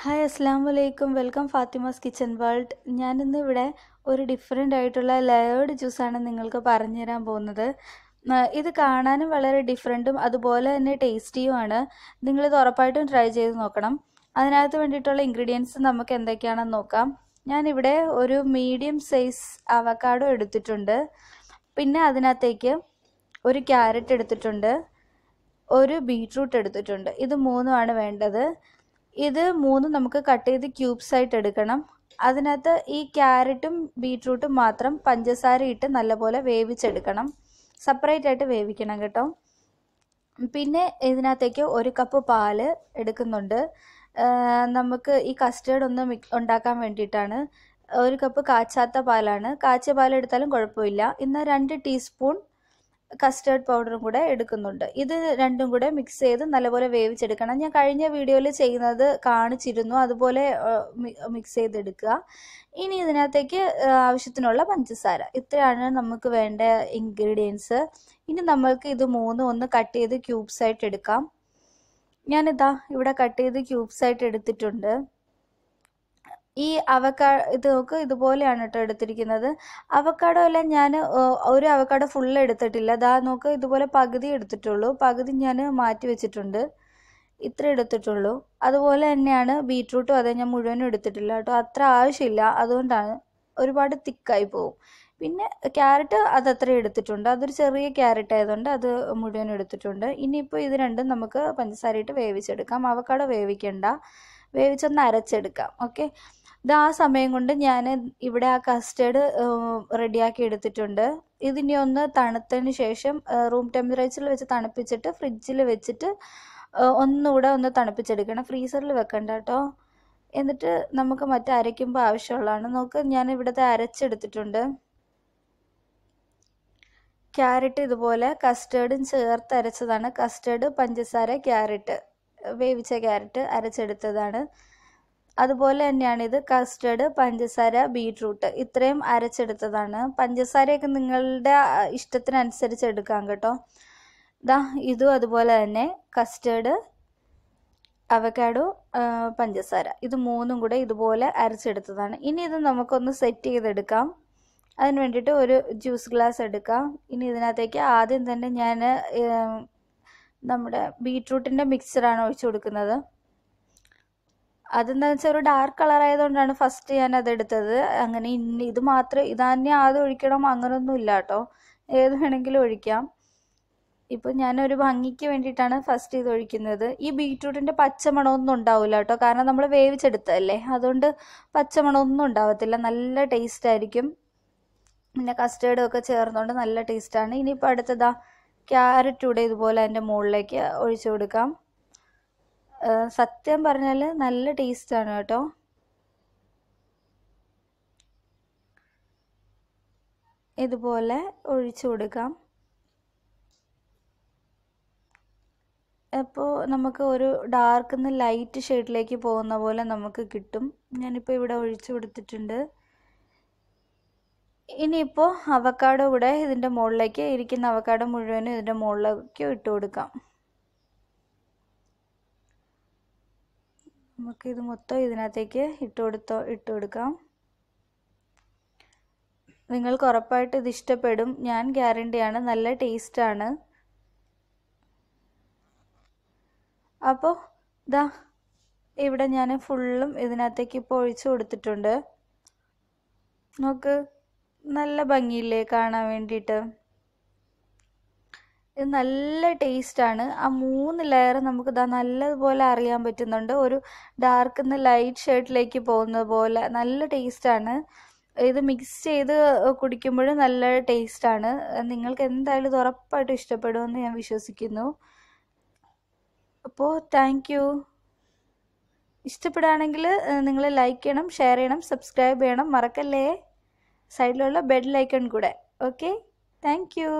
hi അസ്ലാം വലൈക്കും welcome Fatima's kitchen world ഞാനിന്ന് ഇവിടെ ഒരു ഡിഫറെൻ്റ് ആയിട്ടുള്ള ലെയേർഡ് ജ്യൂസാണ് നിങ്ങൾക്ക് പറഞ്ഞു തരാൻ പോകുന്നത് ഇത് കാണാനും വളരെ ഡിഫറെൻറ്റും അതുപോലെ തന്നെ ടേസ്റ്റിയുമാണ് നിങ്ങളിത് ഉറപ്പായിട്ടും ട്രൈ ചെയ്ത് നോക്കണം അതിനകത്ത് വേണ്ടിയിട്ടുള്ള ഇൻഗ്രീഡിയൻസ് നമുക്ക് എന്തൊക്കെയാണെന്ന് നോക്കാം ഞാനിവിടെ ഒരു മീഡിയം സൈസ് അവക്കാഡോ എടുത്തിട്ടുണ്ട് പിന്നെ അതിനകത്തേക്ക് ഒരു ക്യാരറ്റ് എടുത്തിട്ടുണ്ട് ഒരു ബീട്രൂട്ട് എടുത്തിട്ടുണ്ട് ഇത് മൂന്നുമാണ് വേണ്ടത് ഇത് മൂന്നും നമുക്ക് കട്ട് ചെയ്ത് ക്യൂബ്സ് ആയിട്ട് എടുക്കണം അതിനകത്ത് ഈ ക്യാരറ്റും ബീട്രൂട്ടും മാത്രം പഞ്ചസാര ഇട്ട് നല്ലപോലെ വേവിച്ചെടുക്കണം സെപ്പറേറ്റ് ആയിട്ട് വേവിക്കണം കേട്ടോ പിന്നെ ഇതിനകത്തേക്ക് ഒരു കപ്പ് പാല് എടുക്കുന്നുണ്ട് നമുക്ക് ഈ കസ്റ്റേർഡ് ഒന്ന് ഉണ്ടാക്കാൻ വേണ്ടിയിട്ടാണ് ഒരു കപ്പ് കാച്ചാത്ത പാലാണ് കാച്ച പാലെടുത്താലും കുഴപ്പമില്ല ഇന്ന് രണ്ട് ടീസ്പൂൺ കസ്റ്റേർഡ് പൗഡറും കൂടെ എടുക്കുന്നുണ്ട് ഇത് രണ്ടും കൂടെ മിക്സ് ചെയ്ത് നല്ലപോലെ വേവിച്ചെടുക്കണം ഞാൻ കഴിഞ്ഞ വീഡിയോയിൽ ചെയ്യുന്നത് കാണിച്ചിരുന്നു അതുപോലെ മിക്സ് ചെയ്തെടുക്കുക ഇനി ഇതിനകത്തേക്ക് ആവശ്യത്തിനുള്ള പഞ്ചസാര ഇത്രയാണ് നമുക്ക് വേണ്ട ഇൻഗ്രീഡിയൻസ് ഇനി നമ്മൾക്ക് ഇത് മൂന്നും ഒന്ന് കട്ട് ചെയ്ത് ക്യൂബ്സ് ആയിട്ട് എടുക്കാം ഞാനിതാ ഇവിടെ കട്ട് ചെയ്ത് ക്യൂബ്സ് ആയിട്ട് എടുത്തിട്ടുണ്ട് ഈ അവക്കാ ഇത് നോക്ക് ഇതുപോലെയാണ് കേട്ടോ എടുത്തിരിക്കുന്നത് അവക്കാടോ അല്ല ഞാൻ ഒരു അവക്കാടോ ഫുൾ എടുത്തിട്ടില്ല ദാ നോക്ക് ഇതുപോലെ പകുതി എടുത്തിട്ടുള്ളൂ പകുതി ഞാൻ മാറ്റി വെച്ചിട്ടുണ്ട് ഇത്ര എടുത്തിട്ടുള്ളൂ അതുപോലെ തന്നെയാണ് ബീട്രൂട്ടും അത് ഞാൻ മുഴുവനും എടുത്തിട്ടില്ല കേട്ടോ അത്ര ആവശ്യമില്ല അതുകൊണ്ടാണ് ഒരുപാട് തിക്കായി പോകും പിന്നെ ക്യാരറ്റ് അതത്ര എടുത്തിട്ടുണ്ട് അതൊരു ചെറിയ ക്യാരറ്റ് ആയതുകൊണ്ട് അത് മുഴുവൻ എടുത്തിട്ടുണ്ട് ഇനിയിപ്പോൾ ഇത് രണ്ടും നമുക്ക് പഞ്ചസാരയിട്ട് വേവിച്ചെടുക്കാം അവക്കാടോ വേവിക്കണ്ട വേവിച്ചൊന്ന് അരച്ചെടുക്കാം ഓക്കെ ഇത് ആ സമയം കൊണ്ട് ഞാൻ ഇവിടെ ആ കസ്റ്റേർഡ് റെഡിയാക്കി എടുത്തിട്ടുണ്ട് ഇതിനി ഒന്ന് തണുത്തതിന് ശേഷം റൂം ടെമ്പറേച്ചറിൽ വെച്ച് തണുപ്പിച്ചിട്ട് ഫ്രിഡ്ജിൽ വെച്ചിട്ട് ഒന്നുകൂടെ ഒന്ന് തണുപ്പിച്ചെടുക്കണം ഫ്രീസറിൽ വെക്കണ്ട കേട്ടോ എന്നിട്ട് നമുക്ക് മറ്റേ അരയ്ക്കുമ്പോൾ ആവശ്യമുള്ളതാണ് നോക്ക് ഞാൻ ഇവിടുത്തെ അരച്ചെടുത്തിട്ടുണ്ട് ക്യാരറ്റ് ഇതുപോലെ കസ്റ്റേർഡും ചേർത്ത് അരച്ചതാണ് കസ്റ്റേർഡ് പഞ്ചസാര ക്യാരറ്റ് വേവിച്ച ക്യാരറ്റ് അരച്ചെടുത്തതാണ് അതുപോലെ തന്നെയാണ് ഇത് കസ്റ്റർഡ് പഞ്ചസാര ബീട്രൂട്ട് ഇത്രയും അരച്ചെടുത്തതാണ് പഞ്ചസാരയൊക്കെ നിങ്ങളുടെ ഇഷ്ടത്തിനനുസരിച്ച് എടുക്കാം കേട്ടോ ഇതാ ഇതും അതുപോലെ തന്നെ കസ്റ്റേർഡ് അവക്കാഡോ പഞ്ചസാര ഇത് മൂന്നും കൂടെ ഇതുപോലെ അരച്ചെടുത്തതാണ് ഇനി ഇത് നമുക്കൊന്ന് സെറ്റ് ചെയ്തെടുക്കാം അതിന് വേണ്ടിയിട്ട് ഒരു ജ്യൂസ് ഗ്ലാസ് എടുക്കാം ഇനി ഇതിനകത്തേക്ക് ആദ്യം തന്നെ ഞാൻ നമ്മുടെ ബീട്രൂട്ടിൻ്റെ മിക്സറാണ് ഒഴിച്ചു കൊടുക്കുന്നത് അതെന്താ വെച്ചാൽ ഒരു ഡാർക്ക് കളർ ആയതുകൊണ്ടാണ് ഫസ്റ്റ് ഞാൻ അത് എടുത്തത് അങ്ങനെ ഇത് മാത്രം ഇത് തന്നെ ആദ്യം ഒഴിക്കണം അങ്ങനൊന്നും ഇല്ല കേട്ടോ ഏത് വേണമെങ്കിലും ഒഴിക്കാം ഇപ്പോൾ ഞാനൊരു ഭംഗിക്ക് വേണ്ടിയിട്ടാണ് ഫസ്റ്റ് ഇത് ഒഴിക്കുന്നത് ഈ ബീറ്റ്റൂട്ടിൻ്റെ പച്ചമണമൊന്നും ഉണ്ടാവില്ല കേട്ടോ കാരണം നമ്മൾ വേവിച്ചെടുത്തതല്ലേ അതുകൊണ്ട് പച്ചമണമൊന്നും ഉണ്ടാവത്തില്ല നല്ല ടേസ്റ്റ് ആയിരിക്കും പിന്നെ കസ്റ്റേർഡും ഒക്കെ ചേർന്നുകൊണ്ട് നല്ല ടേസ്റ്റാണ് ഇനിയിപ്പോൾ അടുത്തതാ ക്യാരറ്റ് കൂടെ ഇതുപോലെ അതിൻ്റെ മുകളിലേക്ക് ഒഴിച്ചു കൊടുക്കാം സത്യം പറഞ്ഞാൽ നല്ല ടേസ്റ്റാണ് കേട്ടോ ഇതുപോലെ ഒഴിച്ചു കൊടുക്കാം അപ്പോൾ നമുക്ക് ഒരു ഡാർക്ക് നിന്ന് ലൈറ്റ് ഷെയ്ഡിലേക്ക് പോകുന്ന പോലെ നമുക്ക് കിട്ടും ഞാനിപ്പോൾ ഇവിടെ ഒഴിച്ചു കൊടുത്തിട്ടുണ്ട് ഇനിയിപ്പോൾ അവക്കാടോ കൂടെ ഇതിൻ്റെ മുകളിലേക്ക് ഇരിക്കുന്ന അവക്കാടോ മുഴുവനും ഇതിൻ്റെ മുകളിലേക്ക് ഇട്ട് കൊടുക്കാം നമുക്ക് ഇത് മൊത്തം ഇതിനകത്തേക്ക് ഇട്ട് കൊടുത്തോ ഇട്ട് കൊടുക്കാം നിങ്ങൾക്ക് ഉറപ്പായിട്ട് ഇത് ഇഷ്ടപ്പെടും ഞാൻ ഗ്യാരണ്ടിയാണ് നല്ല ടേസ്റ്റാണ് അപ്പോൾ ഇതാ ഇവിടെ ഞാൻ ഫുള്ളും ഇതിനകത്തേക്ക് ഇപ്പോൾ ഒഴിച്ച് കൊടുത്തിട്ടുണ്ട് നോക്ക് നല്ല ഭംഗിയില്ലേ കാണാൻ വേണ്ടിയിട്ട് ഇത് നല്ല ടേസ്റ്റാണ് ആ മൂന്ന് ലെയർ നമുക്ക് ഇതാ നല്ലതുപോലെ അറിയാൻ പറ്റുന്നുണ്ട് ഒരു ഡാർക്ക് നിന്ന് ലൈറ്റ് ഷെയ്ഡിലേക്ക് പോകുന്നത് പോലെ നല്ല ടേസ്റ്റാണ് ഇത് മിക്സ് ചെയ്ത് കുടിക്കുമ്പോഴും നല്ല ടേസ്റ്റാണ് നിങ്ങൾക്ക് എന്തായാലും ഇത് ഉറപ്പായിട്ടും ഇഷ്ടപ്പെടുമെന്ന് ഞാൻ വിശ്വസിക്കുന്നു അപ്പോൾ താങ്ക് യു ഇഷ്ടപ്പെടുകയാണെങ്കിൽ നിങ്ങൾ ലൈക്ക് ചെയ്യണം ഷെയർ ചെയ്യണം സബ്സ്ക്രൈബ് ചെയ്യണം മറക്കല്ലേ സൈഡിലുള്ള ബെഡ് ലൈക്കൺ കൂടെ ഓക്കെ താങ്ക്